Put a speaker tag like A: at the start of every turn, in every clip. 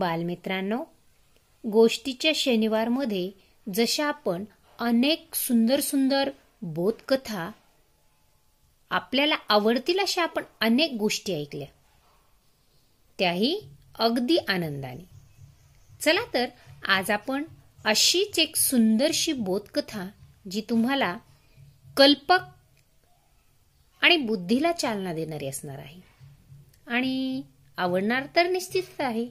A: बालमित्रांनो गोष्टीच्या शनिवारमध्ये जशा आपण अनेक सुंदर सुंदर बोधकथा आपल्याला आवडतील अशा आपण अनेक गोष्टी ऐकल्या त्याही अगदी आनंदाने चला तर आज आपण अशीच एक सुंदरशी बोधकथा जी तुम्हाला कल्पक आणि बुद्धीला चालना देणारी असणार आहे आणि आवडणार तर निश्चितच आहे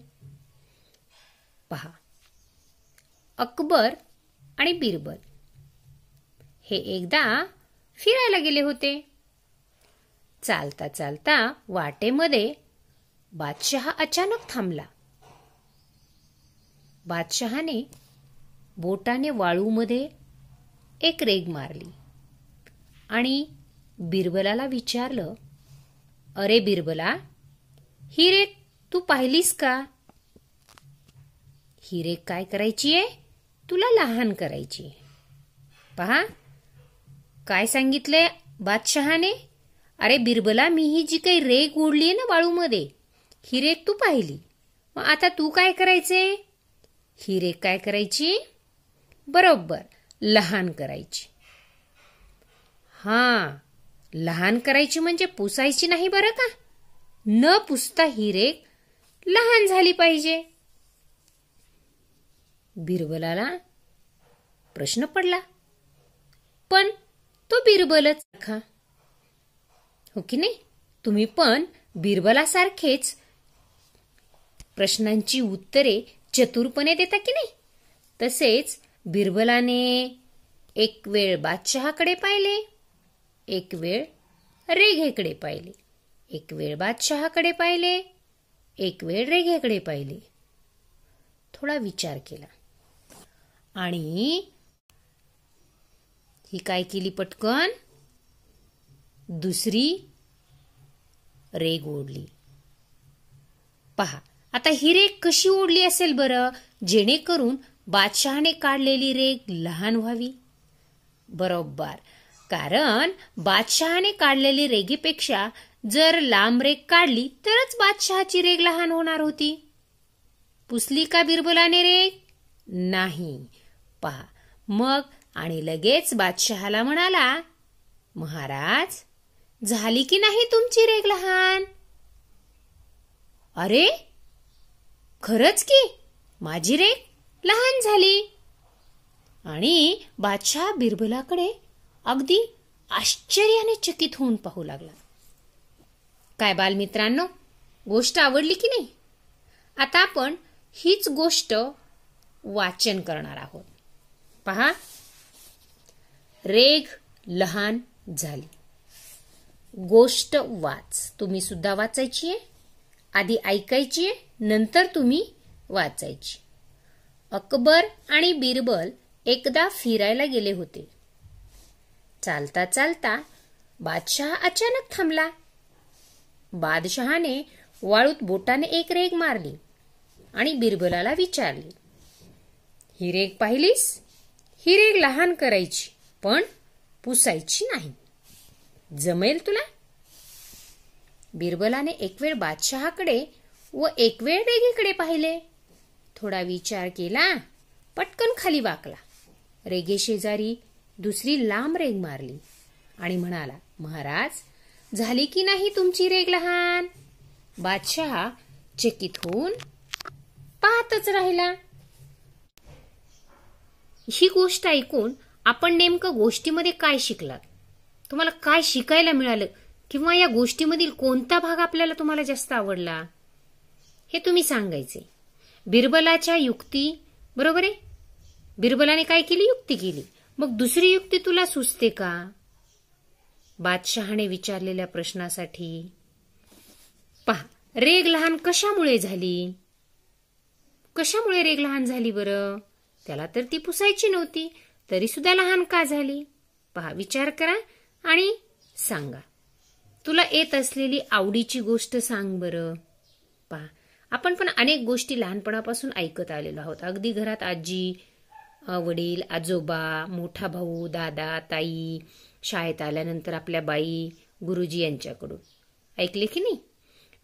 A: पहा अकबर आणि बिरबल हे एकदा फिरायला गेले होते चालता चालता वाटेमध्ये बादशहा अचानक थांबला बादशहाने बोटाने वाळूमध्ये एक रेग मारली आणि बिरबलाला विचारलं अरे बिरबला ही रेग तू पाहिलीस का ही काय करायची आहे तुला लहान करायची पहा काय सांगितलंय बादशहाने अरे बिरबला मी ही जी काही रेक ओढली आहे ना वाळूमध्ये हिरेक तू पाहिली मग आता तू काय करायचे हिरेक काय करायची बरोबर लहान करायची हा लहान करायची म्हणजे पुसायची नाही बरं का न पुसता ही लहान झाली पाहिजे बिरबलाला प्रश्न पडला पण तो बिरबलच सारखा हो की नाही तुम्ही पण बिरबलासारखेच प्रश्नांची उत्तरे चतुरपणे देता की नाही तसेच बिरबलाने एक वेळ बादशहाकडे पाहिले एक वेळ रेघेकडे पाहिले एक वेळ बादशहाकडे पाहिले एक वेळ रेघेकडे पाहिले थोडा विचार केला आणि ही काय केली पटकन दुसरी रेग ओढली पहा आता ही रेग कशी ओढली असेल बरं जेणेकरून बादशहाने काढलेली रेग लहान व्हावी बरोबर कारण बादशहाने काढलेली रेगेपेक्षा जर लांब रेग काढली तरच बादशहाची रेग लहान होणार होती पुसली का बिरबलाने रेग नाही पहा मग आणि लगेच बादशहाला म्हणाला महाराज झाली की नाही तुमची रेग लहान अरे खरच की माझी रेग लहान झाली आणि बादशाह बिरबलाकडे अगदी आश्चर्याने चकित होऊन पाहू लागला काय बालमित्रांनो गोष्ट आवडली की नाही आता आपण हीच गोष्ट वाचन करणार आहोत पहा रेघ लहान झाली गोष्ट वाच तुम्ही सुद्धा वाचायची आहे आधी ऐकायची आहे नंतर तुम्ही वाचायची अकबर आणि बिरबल एकदा फिरायला गेले होते चालता चालता बादशहा अचानक थांबला बादशहाने वाळूत बोटाने एक रेग मारली आणि बिरबला विचारली ही रेग पाहिलीस ही रेग लहान करायची पण पुसायची नाही जमेल तुला बिरबलाने एक वेळ बादशहाकडे व एक वेळ रेगीकडे पाहिले थोडा विचार केला पटकन खाली वाकला रेगे शेजारी दुसरी लांब रेग मारली आणि म्हणाला महाराज झाली की नाही तुमची रेग लहान बादशहा चकित होऊन पाहतच राहिला ही गोष्ट ऐकून आपण नेमकं गोष्टीमध्ये काय शिकलात तुम्हाला काय शिकायला मिळालं किंवा या गोष्टीमधील कोणता भाग आपल्याला तुम्हाला जास्त आवडला हे तुम्ही सांगायचे बिरबलाच्या युक्ती बरोबर आहे बिरबलाने काय केली युक्ती केली मग दुसरी युक्ती तुला सुचते का बादशहाने विचारलेल्या प्रश्नासाठी पहा रेग लहान कशामुळे झाली कशामुळे रेग लहान झाली बरं त्याला तर ती पुसायची नव्हती तरी सुद्धा लहान का झाली पहा विचार करा आणि सांगा तुला येत असलेली आवडीची गोष्ट सांग बरं पहा आपण पण अनेक गोष्टी लहानपणापासून ऐकत आलेलो आहोत अगदी घरात आजी वडील आजोबा मोठा भाऊ दादा ताई शाळेत आल्यानंतर आपल्या बाई गुरुजी यांच्याकडून ऐकले की नाही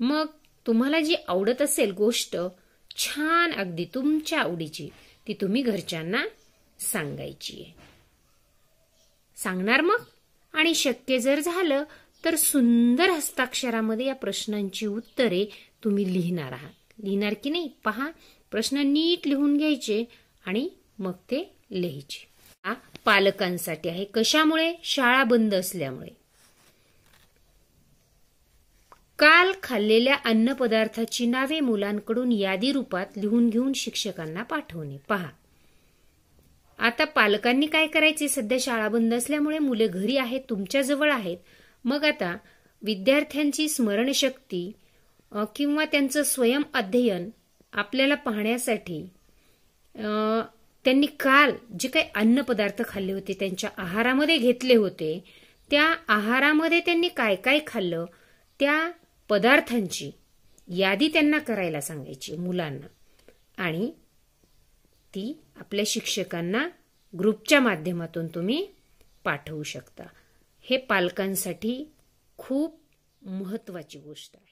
A: मग तुम्हाला जी आवडत असेल गोष्ट छान अगदी तुमच्या आवडीची ती तुम्ही घरच्यांना सांगायची आहे सांगणार मग आणि शक्य जर झालं तर सुंदर हस्ताक्षरामध्ये या प्रश्नांची उत्तरे तुम्ही लिहिणार आहात लिहिणार की नाही पहा प्रश्न नीट लिहून घ्यायचे आणि मग ते लिहायचे पालकांसाठी आहे कशामुळे शाळा बंद असल्यामुळे काल खाल्लेल्या पदार्थाची नावे मुलांकडून यादी रूपात लिहून घेऊन शिक्षकांना पाठवणे पहा आता पालकांनी काय करायचे सध्या शाळा बंद असल्यामुळे मुले घरी आहेत तुमच्याजवळ आहेत मग आता विद्यार्थ्यांची स्मरणशक्ती किंवा त्यांचं स्वयं अध्ययन आपल्याला पाहण्यासाठी त्यांनी काल जे काही अन्न पदार्थ खाल्ले होते त्यांच्या आहारामध्ये घेतले होते त्या आहारामध्ये त्यांनी काय काय खाल्लं त्या पदार्थांची यादी त्यांना करायला सांगायची मुलांना आणि ती आपल्या शिक्षकांना ग्रुपच्या माध्यमातून तुम्ही पाठवू शकता हे पालकांसाठी खूप महत्वाची गोष्ट आहे